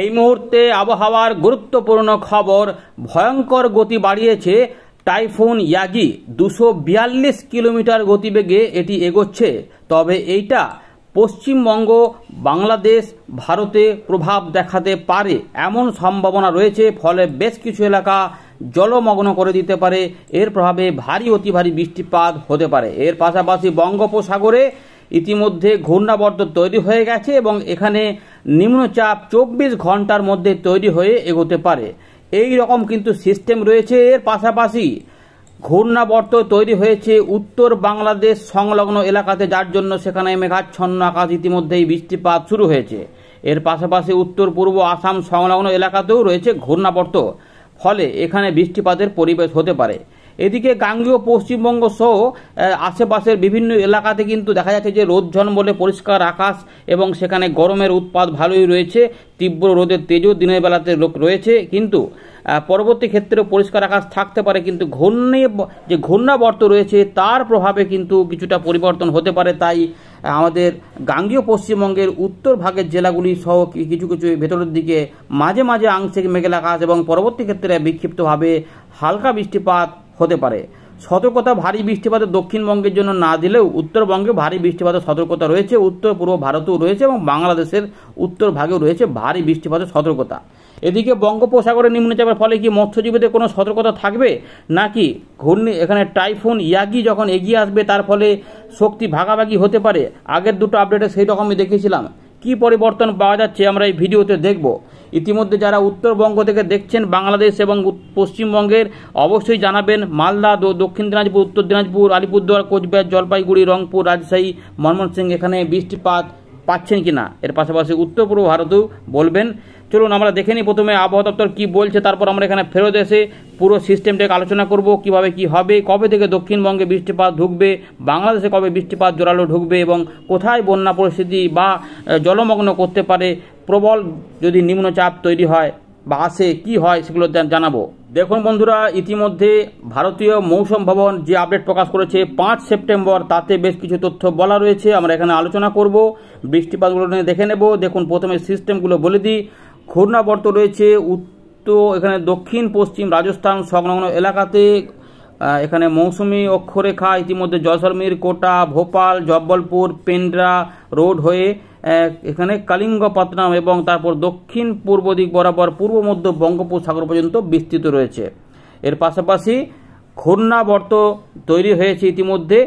এই মুহূর্তে আবহাওয়ার গুরুত্বপূর্ণ খবর ভয়ঙ্কর গতি বাড়িয়েছে টাইফুন ইয়াগি দুশো বিয়াল্লিশ কিলোমিটার গতিবেগে এটি এগোচ্ছে তবে এইটা পশ্চিমবঙ্গ বাংলাদেশ ভারতে প্রভাব দেখাতে পারে এমন সম্ভাবনা রয়েছে ফলে বেশ কিছু এলাকা জলমগ্ন করে দিতে পারে এর প্রভাবে ভারী অতি ভারী বৃষ্টিপাত হতে পারে এর পাশাপাশি বঙ্গোপসাগরে ইতিমধ্যে ঘূর্ণাবর্ত তৈরি হয়ে গেছে এবং এখানে নিম্নচাপ চব্বিশ ঘন্টার মধ্যে তৈরি হয়ে এগোতে পারে এই রকম কিন্তু সিস্টেম রয়েছে এর পাশাপাশি ঘূর্ণাবর্ত তৈরি হয়েছে উত্তর বাংলাদেশ সংলগ্ন এলাকাতে যার জন্য সেখানে মেঘাচ্ছন্ন আকাশ ইতিমধ্যেই বৃষ্টিপাত শুরু হয়েছে এর পাশাপাশি উত্তর পূর্ব আসাম সংলগ্ন এলাকাতেও রয়েছে ঘূর্ণাবর্ত ফলে এখানে বৃষ্টিপাতের পরিবেশ হতে পারে এদিকে গাঙ্গীয় পশ্চিমবঙ্গ সহ আশেপাশের বিভিন্ন এলাকাতে কিন্তু দেখা যাচ্ছে যে রোদ বলে পরিষ্কার আকাশ এবং সেখানে গরমের উৎপাদ ভালোই রয়েছে তীব্র রোদের তেজও দিনের বেলাতে লোক রয়েছে কিন্তু পরবর্তী ক্ষেত্রে পরিষ্কার আকাশ থাকতে পারে কিন্তু ঘূর্ণি যে ঘূর্ণাবর্ত রয়েছে তার প্রভাবে কিন্তু কিছুটা পরিবর্তন হতে পারে তাই আমাদের গাঙ্গীয় পশ্চিমবঙ্গের উত্তর ভাগের জেলাগুলি সহ কিছু কিছু ভেতরের দিকে মাঝে মাঝে আংশিক মেঘেলা আকাশ এবং পরবর্তী ক্ষেত্রে বিক্ষিপ্তভাবে হালকা বৃষ্টিপাত হতে পারে সতর্কতা ভারী বৃষ্টিপাত দক্ষিণবঙ্গের জন্য না দিলেও উত্তরবঙ্গে ভারী বৃষ্টিপাতের সতর্কতা রয়েছে উত্তর পূর্ব ভারতেও রয়েছে এবং বাংলাদেশের উত্তর ভাগেও রয়েছে ভারী বৃষ্টিপাতের সতর্কতা এদিকে বঙ্গোপসাগরে নিম্নচাপের ফলে কি মৎস্যজীবীদের কোনো সতর্কতা থাকবে নাকি ঘূর্ণি এখানে টাইফুন ইয়াগি যখন এগিয়ে আসবে তার ফলে শক্তি ভাগাভাগি হতে পারে আগের দুটো আপডেটে সেই রকমই দেখেছিলাম কি পরিবর্তন পাওয়া যাচ্ছে আমরা এই ভিডিওতে দেখবো ইতিমধ্যে যারা উত্তরবঙ্গ থেকে দেখছেন বাংলাদেশ এবং পশ্চিমবঙ্গের অবশ্যই জানাবেন মালদা দক্ষিণ দিনাজপুর উত্তর দিনাজপুর আলিপুরদুয়ার কোচবিহার জলপাইগুড়ি রংপুর রাজশাহী ময়মনসিংহ এখানে বৃষ্টিপাত পাচ্ছেন কি না এর পাশাপাশি উত্তর পূর্ব ভারতেও বলবেন চলুন আমরা দেখে নিই প্রথমে আবহাওয়া দপ্তর কী বলছে তারপর আমরা এখানে ফেরত এসে পুরো সিস্টেমটাকে আলোচনা করব কিভাবে কি হবে কবে থেকে দক্ষিণবঙ্গে বৃষ্টিপাত ঢুকবে বাংলাদেশে কবে বৃষ্টিপাত জোরালো ঢুকবে এবং কোথায় বন্যা পরিস্থিতি বা জলমগ্ন করতে পারে প্রবল যদি নিম্নচাপ তৈরি হয় বা আসে কি হয় সেগুলো জানাবো দেখুন বন্ধুরা ইতিমধ্যে ভারতীয় মৌসুম ভবন যে আপডেট প্রকাশ করেছে পাঁচ সেপ্টেম্বর তাতে বেশ কিছু তথ্য বলা রয়েছে আমরা এখানে আলোচনা করব বৃষ্টিপাতগুলো নিয়ে দেখে নেব দেখুন প্রথমে সিস্টেমগুলো বলে দিই ঘূর্ণাবর্ত রয়েছে উত্তর এখানে দক্ষিণ পশ্চিম রাজস্থান সংলগ্ন এলাকাতে এখানে মৌসুমি অক্ষরেখা ইতিমধ্যে জয়সলমীর কোটা ভোপাল জব্বলপুর পেন্ড্রা রোড হয়ে এখানে কালিঙ্গপাতনাম এবং তারপর দক্ষিণ পূর্ব দিক বরাবর পূর্ব মধ্য বঙ্গোপসাগর পর্যন্ত বিস্তৃত রয়েছে এর পাশাপাশি ঘূর্ণাবর্ত তৈরি হয়েছে ইতিমধ্যে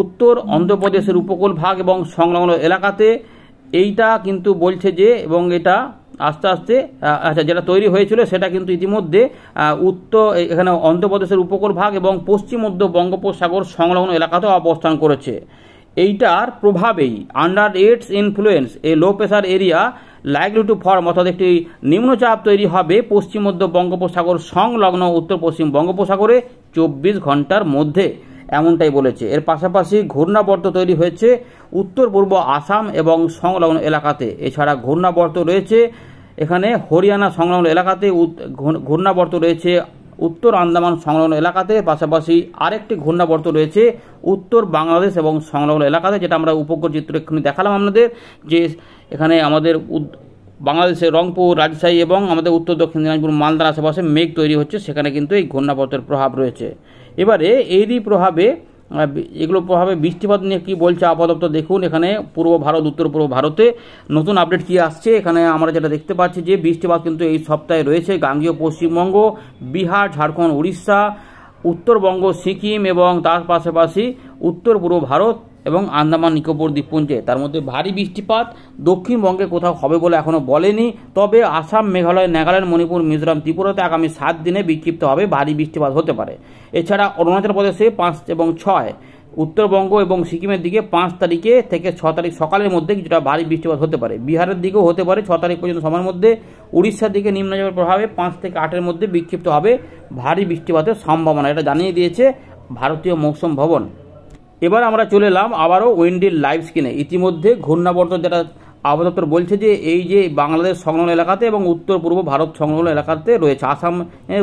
উত্তর অন্ধ্রপ্রদেশের উপকূল ভাগ এবং সংলগ্ন এলাকাতে এইটা কিন্তু বলছে যে এবং এটা আস্তে আস্তে আচ্ছা যেটা তৈরি হয়েছিল সেটা কিন্তু ইতিমধ্যে উত্তর এখানে অন্ধ্রপ্রদেশের উপকূল ভাগ এবং পশ্চিম মধ্য বঙ্গোপসাগর সংলগ্ন এলাকাতেও অবস্থান করেছে এইটার প্রভাবেই আন্ডার এইডস ইনফ্লুয়েন্স এই low pressure area likely to form অর্থাৎ একটি নিম্নচাপ তৈরি হবে পশ্চিম মধ্য বঙ্গোপসাগর সংলগ্ন উত্তর পশ্চিম বঙ্গোপসাগরে চব্বিশ ঘন্টার মধ্যে এমনটাই বলেছে এর পাশাপাশি ঘূর্ণাবর্ত তৈরি হয়েছে উত্তর পূর্ব আসাম এবং সংলগ্ন এলাকাতে এছাড়া ঘূর্ণাবর্ত রয়েছে এখানে হরিয়ানা সংলগ্ন এলাকাতে ঘূর্ণাবর্ত রয়েছে উত্তর আন্দামান সংলগ্ন এলাকাতে পাশাপাশি আরেকটি ঘূর্ণাবর্ত রয়েছে উত্তর বাংলাদেশ এবং সংলগ্ন এলাকাতে যেটা আমরা উপগ্রহ চিত্র এক্ষুনি দেখালাম আপনাদের যে এখানে আমাদের বাংলাদেশের রংপুর রাজশাহী এবং আমাদের উত্তর দক্ষিণ দিনাজপুর মালদার আশেপাশে মেঘ তৈরি হচ্ছে সেখানে কিন্তু এই ঘূর্ণাবর্তের প্রভাব রয়েছে এবারে এরই প্রভাবে এগুলো প্রভাবে বৃষ্টিপাত নিয়ে কী বলছে আপাতত দেখুন এখানে পূর্ব ভারত উত্তর পূর্ব ভারতে নতুন আপডেট কি আসছে এখানে আমরা যেটা দেখতে পাচ্ছি যে বৃষ্টিপাত কিন্তু এই সপ্তাহে রয়েছে গাঙ্গীয় পশ্চিমবঙ্গ বিহার ঝাড়খণ্ড উড়িষ্যা উত্তরবঙ্গ সিকিম এবং তার পাশাপাশি উত্তর পূর্ব ভারত এবং আন্দামান নিকোবর দ্বীপপুঞ্জে তার মধ্যে ভারী বৃষ্টিপাত দক্ষিণবঙ্গে কোথাও হবে বলে এখনও বলেনি তবে আসাম মেঘালয় নাগাল্যান্ড মণিপুর মিজোরাম ত্রিপুরাতে আগামী সাত দিনে বিক্ষিপ্ত হবে ভারী বৃষ্টিপাত হতে পারে এছাড়া অরুণাচল প্রদেশে পাঁচ এবং ছয় উত্তরবঙ্গ এবং সিকিমের দিকে পাঁচ তারিখে থেকে ছ তারিখ সকালের মধ্যে কিছুটা ভারী বৃষ্টিপাত হতে পারে বিহারের দিকেও হতে পারে ছ তারিখ পর্যন্ত সময়ের মধ্যে উড়িষ্যার দিকে নিম্নচাপের প্রভাবে পাঁচ থেকে আটের মধ্যে বিক্ষিপ্ত হবে ভারী বৃষ্টিপাতের সম্ভাবনা এটা জানিয়ে দিয়েছে ভারতীয় মৌসুম ভবন এবার আমরা চলে এলাম আবারও উইন্ডির লাইভ স্ক্রিনে ইতিমধ্যে ঘূর্ণাবর্ত যেটা আবহাওয়া বলছে যে এই যে বাংলাদেশ সংলগ্ন এলাকাতে এবং উত্তর পূর্ব ভারত সংলগ্ন এলাকাতে রয়েছে আসাম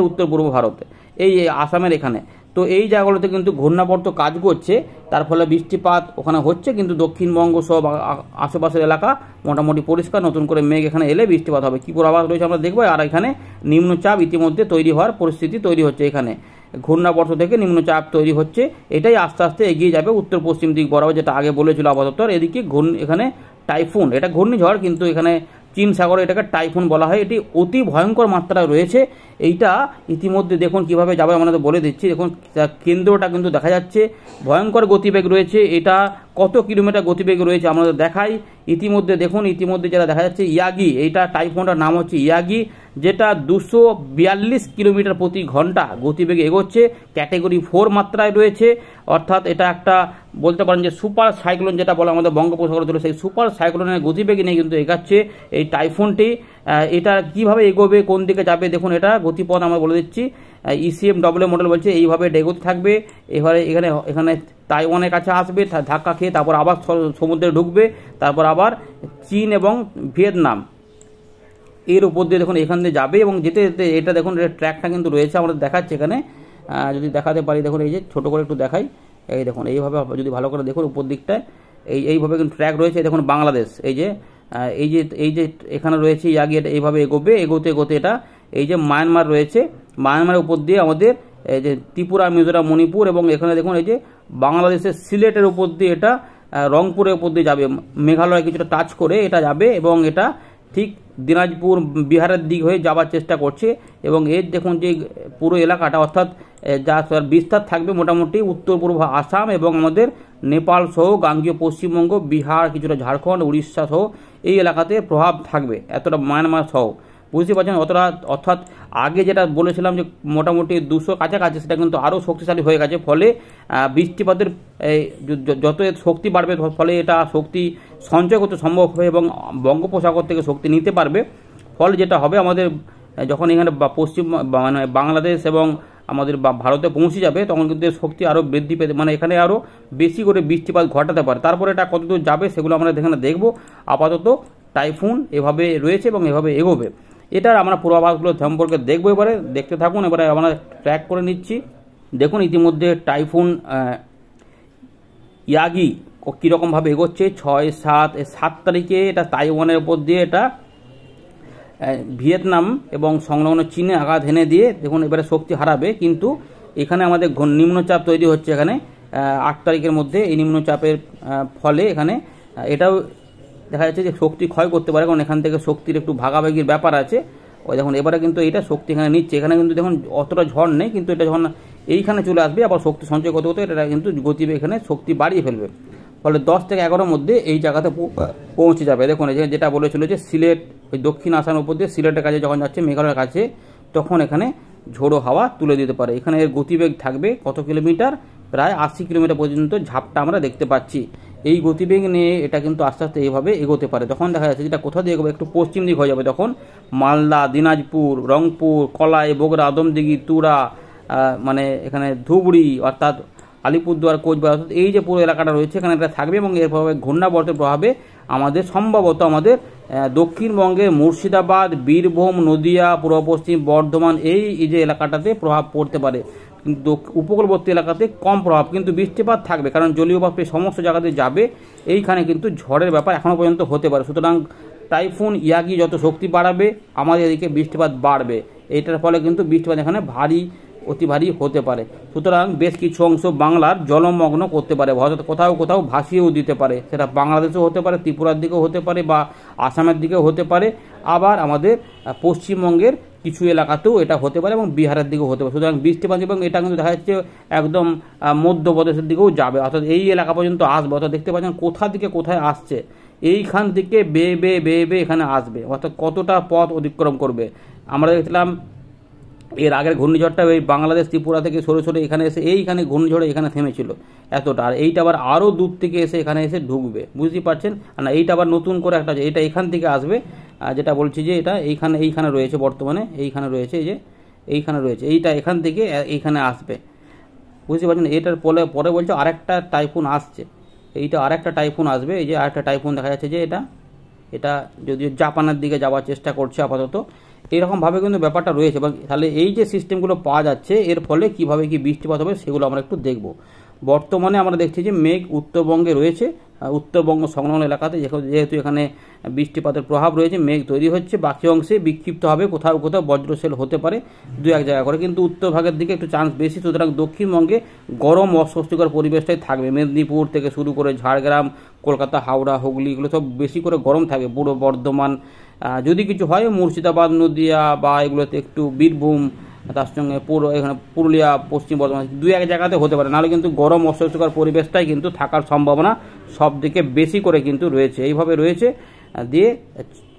উত্তর পূর্ব ভারতে এই আসামের এখানে তো এই জায়গাগুলোতে কিন্তু ঘূর্ণাবর্ত কাজ করছে তার ফলে বৃষ্টিপাত ওখানে হচ্ছে কিন্তু দক্ষিণবঙ্গ সব আশেপাশের এলাকা মোটামুটি পরিষ্কার নতুন করে মেঘ এখানে এলে বৃষ্টিপাত হবে কী পূর্বাভাস রয়েছে আমরা দেখবো আর এখানে নিম্নচাপ ইতিমধ্যে তৈরি হওয়ার পরিস্থিতি তৈরি হচ্ছে এখানে ঘূর্ণাবর্ত থেকে নিম্নচাপ তৈরি হচ্ছে এটাই আস্তে আস্তে এগিয়ে যাবে উত্তর পশ্চিম দিক বরাবর যেটা আগে বলেছিল আবহাওয়া এদিকে ঘূর্ণ এখানে টাইফুন এটা ঘূর্ণিঝড় কিন্তু এখানে চীন সাগরে এটাকে টাইফুন বলা হয় এটি অতি ভয়ঙ্কর মাত্রায় রয়েছে এইটা ইতিমধ্যে দেখুন কিভাবে যাবে আমরা তো বলে দিচ্ছি দেখুন কেন্দ্রটা কিন্তু দেখা যাচ্ছে ভয়ঙ্কর গতিবেগ রয়েছে এটা কত কিলোমিটার গতিবেগ রয়েছে আমরা দেখাই ইতিমধ্যে দেখুন ইতিমধ্যে যেটা দেখা যাচ্ছে ইয়াগি এইটা টাইফোনটার নাম হচ্ছে ইয়াগি যেটা দুশো বিয়াল্লিশ কিলোমিটার প্রতি ঘন্টা গতিবেগে এগোচ্ছে ক্যাটেগরি ফোর মাত্রায় রয়েছে অর্থাৎ এটা একটা বলতে পারেন যে সুপার সাইক্লোন যেটা বলে আমাদের বঙ্গোপসাগর ধরে সেই সুপার সাইক্লোনের গতিবেগে নিয়ে কিন্তু এগাচ্ছে এই টাইফোনটি এটা কিভাবে এগোবে কোন দিকে যাবে দেখুন এটা গতিপথ আমরা বলে দিচ্ছি ইসিএম ডব্লিউ মডেল বলছে এইভাবে ডেগোতে থাকবে এবারে এখানে এখানে তাইওয়ানের কাছে আসবে ধাক্কা খেয়ে তারপর আবার সমুদ্রে ঢুকবে তারপর আবার চীন এবং ভিয়েতনাম এর উপর দিয়ে দেখুন এখান দিয়ে যাবে এবং যেতে যেতে এটা দেখুন এটা ট্র্যাকটা কিন্তু রয়েছে আমরা দেখাচ্ছি এখানে যদি দেখাতে পারি দেখুন এই যে ছোটো করে একটু দেখাই এই দেখুন এইভাবে যদি ভালো করে দেখুন উপর দিকটায় এই এইভাবে কিন্তু ট্র্যাক রয়েছে দেখুন বাংলাদেশ এই যে এই যে এই যে এখানে রয়েছে ইয়াগি এটা এইভাবে এগোবে এগোতে এগোতে এটা এই যে মায়ানমার রয়েছে মায়ানমারের উপর দিয়ে আমাদের এই যে ত্রিপুরা মিজোরাম মণিপুর এবং এখানে দেখুন এই যে বাংলাদেশের সিলেটের উপর দিয়ে এটা রংপুরের উপর দিয়ে যাবে মেঘালয় কিছুটা টাচ করে এটা যাবে এবং এটা ঠিক দিনাজপুর বিহারের দিক হয়ে যাওয়ার চেষ্টা করছে এবং এর দেখুন যে পুরো এলাকাটা অর্থাৎ যা বিস্তার থাকবে মোটামুটি উত্তর পূর্ব আসাম এবং আমাদের নেপাল সহ গাঙ্গীয় পশ্চিমবঙ্গ বিহার কিছুটা ঝাড়খণ্ড উড়িষ্যা সহ এই এলাকাতে প্রভাব থাকবে এতটা মায়ানমার সহ বুঝতে পারছেন অতটা অর্থাৎ আগে যেটা বলেছিলাম যে মোটামুটি দুশো কাছাকাছি সেটা কিন্তু আরও শক্তিশালী হয়ে গেছে ফলে বৃষ্টিপাতের যত শক্তি বাড়বে ফলে এটা শক্তি সঞ্চয় করতে সম্ভব হবে এবং বঙ্গোপসাগর থেকে শক্তি নিতে পারবে ফলে যেটা হবে আমাদের যখন এখানে পশ্চিম মানে বাংলাদেশ এবং আমাদের ভারতে পৌঁছে যাবে তখন কিন্তু শক্তি আরও বৃদ্ধি পেতে মানে এখানে আরও বেশি করে বৃষ্টিপাত ঘটাতে পারে তারপরে এটা কতদূর যাবে সেগুলো আমরা এখানে দেখব আপাতত টাইফুন এভাবে রয়েছে এবং এভাবে এগোবে এটার আমরা পূর্বাভাসগুলো সম্পর্কে দেখবো এবারে দেখতে থাকুন এবারে আমরা ট্র্যাক করে নিচ্ছি দেখুন ইতিমধ্যে টাইফুন ইয়াগি কীরকমভাবে এগোচ্ছে ছয় সাত সাত তারিখে এটা তাইওয়ানের উপর দিয়ে এটা ভিয়েতনাম এবং সংলগ্ন চীনে আঘাত হেনে দিয়ে দেখুন এবারে শক্তি হারাবে কিন্তু এখানে আমাদের নিম্নচাপ তৈরি হচ্ছে এখানে আট তারিখের মধ্যে এই নিম্নচাপের ফলে এখানে এটাও দেখা যাচ্ছে যে শক্তি ক্ষয় করতে পারে কারণ এখান থেকে শক্তির একটু ভাগাভাগির ব্যাপার আছে ওই দেখুন এবারে কিন্তু এটা শক্তি এখানে নিচ্ছে এখানে কিন্তু দেখুন অতটা ঝড় নেই কিন্তু এটা যখন এইখানে চলে আসবে আবার শক্তি সঞ্চয় করতে করতে এটা কিন্তু গতিবে এখানে শক্তি বাড়িয়ে ফেলবে ফলে দশ থেকে এগারোর মধ্যে এই জায়গাতে পৌঁছে যাবে দেখুন যেটা বলেছিল যে সিলেট ওই দক্ষিণ আসাম উপর দিয়ে সিলেটের কাছে যখন যাচ্ছে মেঘালয়ের কাছে তখন এখানে ঝোড়ো হাওয়া তুলে দিতে পারে এখানে এর গতিবেগ থাকবে কত কিলোমিটার প্রায় আশি কিলোমিটার পর্যন্ত ঝাপটা আমরা দেখতে পাচ্ছি এই গতিবেগ নিয়ে এটা কিন্তু আস্তে আস্তে এইভাবে এগোতে পারে তখন দেখা যাচ্ছে যেটা কোথাও দিয়ে এগোবে একটু পশ্চিম দিক হয়ে যাবে তখন মালদা দিনাজপুর রংপুর কলাই বগুড়া আদমদিঘি তুরা মানে এখানে ধুবড়ি অর্থাৎ আলিপুরদুয়ার কোচবিহার অর্থাৎ এই যে পুরো এলাকাটা রয়েছে এখানে এটা থাকবে এবং এর প্রভাবে ঘূর্ণাবর্তের প্রভাবে আমাদের সম্ভবত আমাদের দক্ষিণবঙ্গের মুর্শিদাবাদ বীরভূম নদিয়া পূর্ব পশ্চিম বর্ধমান এই যে এলাকাটাতে প্রভাব পড়তে পারে কিন্তু উপকূলবর্তী এলাকাতে কম প্রভাব কিন্তু বৃষ্টিপাত থাকবে কারণ জলীয় সমস্ত জায়গাতে যাবে এইখানে কিন্তু ঝড়ের ব্যাপার এখনও পর্যন্ত হতে পারে সুতরাং টাইফুন ইয়াগি যত শক্তি বাড়াবে আমাদের এদিকে বৃষ্টিপাত বাড়বে এটার ফলে কিন্তু বৃষ্টিপাত এখানে ভারী অতি ভারী হতে পারে সুতরাং বেশ কিছু অংশ বাংলার জলমগ্ন করতে পারে হয়তো কোথাও কোথাও ভাসিয়েও দিতে পারে সেটা বাংলাদেশেও হতে পারে ত্রিপুরার দিকেও হতে পারে বা আসামের দিকেও হতে পারে আবার আমাদের পশ্চিমবঙ্গের কিছু এলাকাতেও এটা হতে পারে এবং বিহারের দিকেও হতে পারে সুতরাং বৃষ্টিপাত এবং এটা কিন্তু দেখা যাচ্ছে একদম মধ্যপ্রদেশের দিকেও যাবে অর্থাৎ এই এলাকা পর্যন্ত আসবে অর্থাৎ দেখতে পাচ্ছেন কোথা থেকে কোথায় আসছে এইখান থেকে বেয়ে বেয়ে বেয়ে বেয়ে এখানে আসবে অর্থাৎ কতটা পথ অতিক্রম করবে আমরা দেখছিলাম এর আগের ঘূর্ণিঝড়টা ওই বাংলাদেশ ত্রিপুরা থেকে সরে সরে এখানে এসে এইখানে ঘূর্ণিঝড়ে এখানে থেমেছিল এতটা আর এইটা আবার আরও দূর থেকে এসে এখানে এসে ঢুকবে বুঝতে পারছেন না এইটা আবার নতুন করে একটা এটা এখান থেকে আসবে যেটা বলছি যে এটা এইখানে এইখানে রয়েছে বর্তমানে এইখানে রয়েছে এই যে এইখানে রয়েছে এইটা এখান থেকে এইখানে আসবে বুঝতে পারছেন এটার পরে পরে বলছে আরেকটা টাইফুন আসছে এইটা আরেকটা টাইফুন আসবে এই যে আরেকটা টাইফুন দেখা যাচ্ছে যে এটা এটা যদিও জাপানের দিকে যাওয়ার চেষ্টা করছে আপাতত এইরকমভাবে কিন্তু ব্যাপারটা রয়েছে এবং তাহলে এই যে সিস্টেমগুলো পাওয়া যাচ্ছে এর ফলে কিভাবে কি বৃষ্টিপাত হবে সেগুলো আমরা একটু দেখব বর্তমানে আমরা দেখছি যে মেঘ উত্তরবঙ্গে রয়েছে উত্তরবঙ্গ সংলগ্ন এলাকাতে যেহেতু এখানে বৃষ্টিপাতের প্রভাব রয়েছে মেঘ তৈরি হচ্ছে বাকি অংশে বিক্ষিপ্ত হবে কোথাও কোথাও বজ্রশেল হতে পারে দু এক জায়গা করে কিন্তু উত্তর ভাগের দিকে একটু চান্স বেশি সুতরাং দক্ষিণবঙ্গে গরম অস্বস্তিকর পরিবেশটাই থাকবে মেদিনীপুর থেকে শুরু করে ঝাড়গ্রাম কলকাতা হাওড়া হুগলি এগুলো সব বেশি করে গরম থাকে পুরো বর্ধমান যদি কিছু হয় মুর্শিদাবাদ নদিয়া বা এগুলোতে একটু বীরভূম তার সঙ্গে পুরো এখানে পুরুলিয়া পশ্চিম বর্ধমান দুই এক জায়গাতে হতে পারে নাহলে কিন্তু গরম অস্বস্তিকর পরিবেশটাই কিন্তু থাকার সম্ভাবনা সব দিকে বেশি করে কিন্তু রয়েছে এইভাবে রয়েছে দিয়ে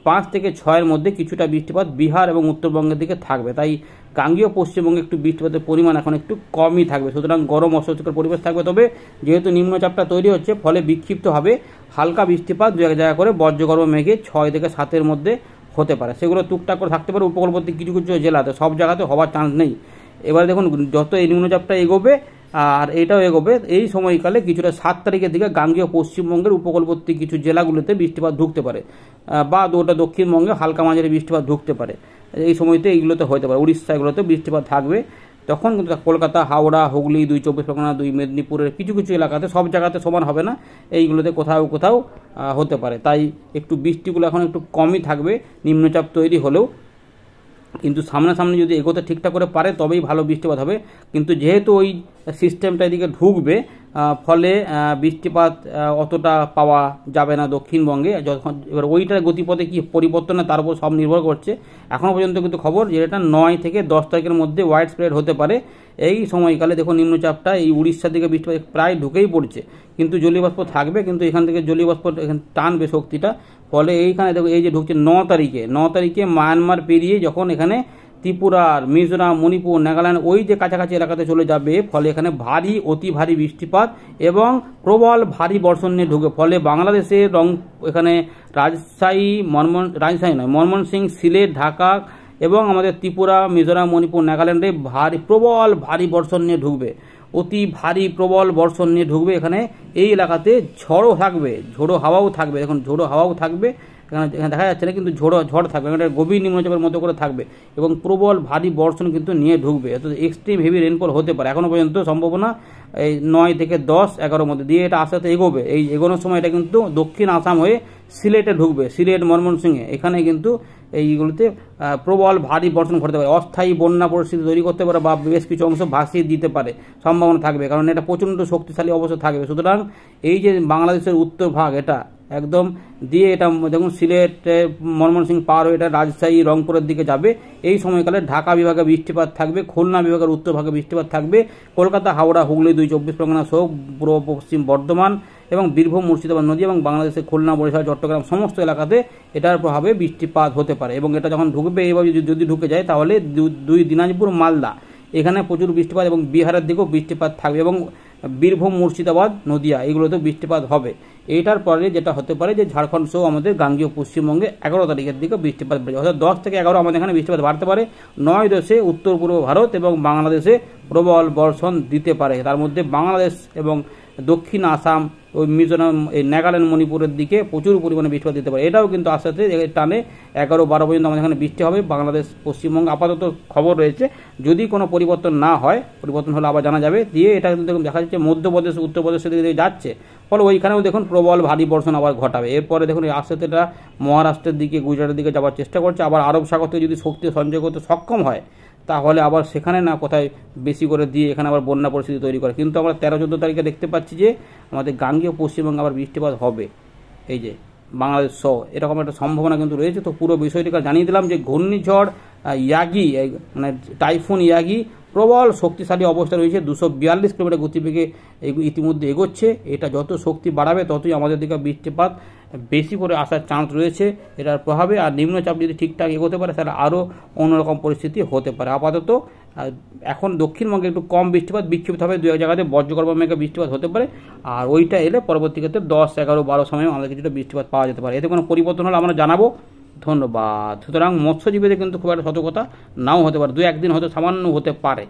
পাঁচ থেকে ছয়ের মধ্যে কিছুটা বৃষ্টিপাত বিহার এবং উত্তরবঙ্গের দিকে থাকবে তাই গাঙ্গীয় পশ্চিমবঙ্গে একটু বৃষ্টিপাতের পরিমাণ এখন একটু কমই থাকবে সুতরাং গরম অস্বস্তিকর পরিবেশ থাকবে তবে যেহেতু নিম্নচাপটা তৈরি হচ্ছে ফলে বিক্ষিপ্ত হবে হালকা বৃষ্টিপাত দু এক জায়গা করে বজ্রগর্ভ মেঘে ছয় থেকে সাতের মধ্যে হতে পারে সেগুলো টুকটাক করে থাকতে পারে উপকূলবর্তী কিছু কিছু জেলাতে সব জায়গাতে হওয়ার চান্স নেই এবার দেখুন যত এই নিম্নচাপটা এগোবে আর এটাও এগোবে এই সময়কালে কিছুটা সাত তারিখের দিকে গাঙ্গীয় পশ্চিমবঙ্গের উপকূলবর্তী কিছু জেলাগুলোতে বৃষ্টিপাত ঢুকতে পারে বা ওটা দক্ষিণবঙ্গে হালকা মাঝারি বৃষ্টিপাত ঢুকতে পারে এই সময়তে এইগুলোতে হতে পারে উড়িষ্যা এগুলোতে বৃষ্টিপাত থাকবে তখন কিন্তু কলকাতা হাওড়া হুগলি দুই চব্বিশ পরগনা দুই মেদিনীপুরের কিছু কিছু এলাকাতে সব জায়গাতে সমান হবে না এইগুলোতে কোথাও কোথাও হতে পারে তাই একটু বৃষ্টিগুলো এখন একটু কমই থাকবে নিম্নচাপ তৈরি হলেও কিন্তু সামনাসামনি যদি এগোতে ঠিকঠাক করে পারে তবেই ভালো বৃষ্টিপাত হবে কিন্তু যেহেতু ওই সিস্টেমটা এদিকে ঢুকবে ফলে বৃষ্টিপাত অতটা পাওয়া যাবে না দক্ষিণবঙ্গে যখন এবার ওইটার গতিপথে কি পরিবর্তন তার উপর সব নির্ভর করছে এখনও পর্যন্ত কিন্তু খবর যে এটা নয় থেকে দশ তারিখের মধ্যে ওয়াইড স্প্রেড হতে পারে এই সময়কালে দেখুন নিম্নচাপটা এই উড়িষ্যার দিকে বৃষ্টিপাত প্রায় ঢুকেই পড়ছে কিন্তু জলীয়বাষ্প থাকবে কিন্তু এখান থেকে জলীয়বাষ্প এখান টানবে শক্তিটা ফলে এইখানে দেখো এই যে ঢুকছে ন তারিখে ন তারিখে মায়ানমার পেরিয়ে যখন এখানে ত্রিপুরার মিজোরাম মণিপুর নাগাল্যান্ড ওই যে কাছাকাছি এলাকাতে চলে যাবে ফলে এখানে ভারী অতি ভারী বৃষ্টিপাত এবং প্রবল ভারী বর্ষণ নিয়ে ঢুকে ফলে বাংলাদেশের রং এখানে রাজশাহী মনমোহন রাজশাহী নয় মনমোহন সিং সিলেট ঢাকা এবং আমাদের ত্রিপুরা মিজোরাম মণিপুর নাগাল্যান্ডে ভারী প্রবল ভারী বর্ষণ নিয়ে ঢুকবে অতি ভারী প্রবল বর্ষণ নিয়ে ঢুকবে এখানে এই এলাকাতে ঝড়ও থাকবে ঝোড়ো হাওয়াও থাকবে এখন ঝোড়ো হাওয়াও থাকবে এখানে এখানে দেখা যাচ্ছে না কিন্তু ঝোড়ো ঝড় থাকবে এখানে গভীর নিম্নচাপের মতো করে থাকবে এবং প্রবল ভারী বর্ষণ কিন্তু নিয়ে ঢুকবে অর্থাৎ এক্সট্রিম হেভি রেনফল হতে পারে এখনও পর্যন্ত সম্ভাবনা এই নয় থেকে দশ এগারোর মধ্যে দিয়ে এটা আস্তে আস্তে এগোবে এই এগোনোর সময় এটা কিন্তু দক্ষিণ আসাম হয়ে সিলেটে ঢুকবে সিলেট ময়মনসিংহে এখানে কিন্তু এইগুলোতে প্রবল ভারী বর্ষণ ঘটতে পারে অস্থায়ী বন্যা পরিস্থিতি তৈরি করতে পারে বা বেশ কিছু অংশ ভাসিয়ে দিতে পারে সম্ভাবনা থাকবে কারণ এটা প্রচণ্ড শক্তিশালী অবস্থা থাকবে সুতরাং এই যে বাংলাদেশের উত্তর ভাগ এটা একদম দিয়ে এটা দেখুন সিলেট ময়মনসিংহ পার হয়ে এটা রাজশাহী রংপুরের দিকে যাবে এই সময়কালে ঢাকা বিভাগে বৃষ্টিপাত থাকবে খুলনা বিভাগের উত্তর ভাগে বৃষ্টিপাত থাকবে কলকাতা হাওড়া হুগলি দুই চব্বিশ পরগনা সহ পূর্ব পশ্চিম বর্ধমান এবং বীরভূম মুর্শিদাবাদ নদী এবং বাংলাদেশের খুলনা বরিশাল চট্টগ্রাম সমস্ত এলাকাতে এটার প্রভাবে বৃষ্টিপাত হতে পারে এবং এটা যখন ঢুকবে এইভাবে যদি ঢুকে যায় তাহলে দুই দিনাজপুর মালদা এখানে প্রচুর বৃষ্টিপাত এবং বিহারের দিকেও বৃষ্টিপাত থাকবে এবং বীরভূম মুর্শিদাবাদ নদিয়া এগুলোতেও বৃষ্টিপাত হবে এইটার পরে যেটা হতে পারে যে ঝাড়খণ্ড সহ আমাদের গাঙ্গীয় পশ্চিমবঙ্গে এগারো তারিখের দিকে বৃষ্টিপাত বেড়ে অর্থাৎ দশ থেকে এগারো আমাদের এখানে বৃষ্টিপাত বাড়তে পারে নয় দেশে উত্তর পূর্ব ভারত এবং বাংলাদেশে প্রবল বর্ষণ দিতে পারে তার মধ্যে বাংলাদেশ এবং দক্ষিণ আসাম ওই মিজোরাম এই নাগাল্যান্ড মণিপুরের দিকে প্রচুর পরিমাণে বৃষ্টি দিতে পারে এটাও কিন্তু আস্তে আস্তে টানে এগারো বারো পর্যন্ত আমাদের এখানে বৃষ্টি হবে বাংলাদেশ পশ্চিমবঙ্গ আপাতত খবর রয়েছে যদি কোনো পরিবর্তন না হয় পরিবর্তন হলে আবার জানা যাবে দিয়ে এটা কিন্তু দেখা যাচ্ছে মধ্যপ্রদেশ উত্তরপ্রদেশের দিকে যাচ্ছে ফলে ওইখানেও দেখুন প্রবল ভারী বর্ষণ আবার ঘটাবে এরপরে দেখুন আস্তে আস্তে এটা মহারাষ্ট্রের দিকে গুজরাটের দিকে যাওয়ার চেষ্টা করছে আবার আরব সাগর থেকে যদি শক্তি সঞ্চয় করতে সক্ষম হয় তাহলে আবার সেখানে না কোথায় বেশি করে দিয়ে এখানে আবার বন্যা পরিস্থিতি তৈরি করে কিন্তু আমরা তেরো চোদ্দো তারিখে দেখতে পাচ্ছি যে আমাদের গাঙ্গীয় পশ্চিমবঙ্গে আবার বৃষ্টিপাত হবে এই যে বাংলাদেশ সহ এরকম একটা সম্ভাবনা কিন্তু রয়েছে তো পুরো বিষয়টিকে জানিয়ে দিলাম যে ঘূর্ণিঝড় ইয়াগি মানে টাইফুন ইয়াগি প্রবল শক্তিশালী অবস্থা রয়েছে দুশো বিয়াল্লিশ কিলোমিটার গতিবেগে ইতিমধ্যে এগোচ্ছে এটা যত শক্তি বাড়াবে ততই আমাদের দিকে বৃষ্টিপাত বেশি করে আসার চান্স রয়েছে এটার প্রভাবে আর নিম্নচাপ যদি ঠিকঠাক এগোতে পারে তাহলে আরও অন্যরকম পরিস্থিতি হতে পারে আপাতত এখন দক্ষিণবঙ্গে একটু কম বৃষ্টিপাত বিক্ষিপ্ত হবে দু এক জায়গাতে বজ্রগর্ভ মেঘে বৃষ্টিপাত হতে পারে আর ওইটা এলে পরবর্তী ক্ষেত্রে দশ এগারো বারো সময় আমাদের কিছুটা বৃষ্টিপাত পাওয়া যেতে পারে এতে কোনো পরিবর্তন হলে আমরা জানাবো ধন্যবাদ সুতরাং মৎস্যজীবীদের কিন্তু খুব একটা সতর্কতা নাও হতে পারে দু একদিন হয়তো সামান্য হতে পারে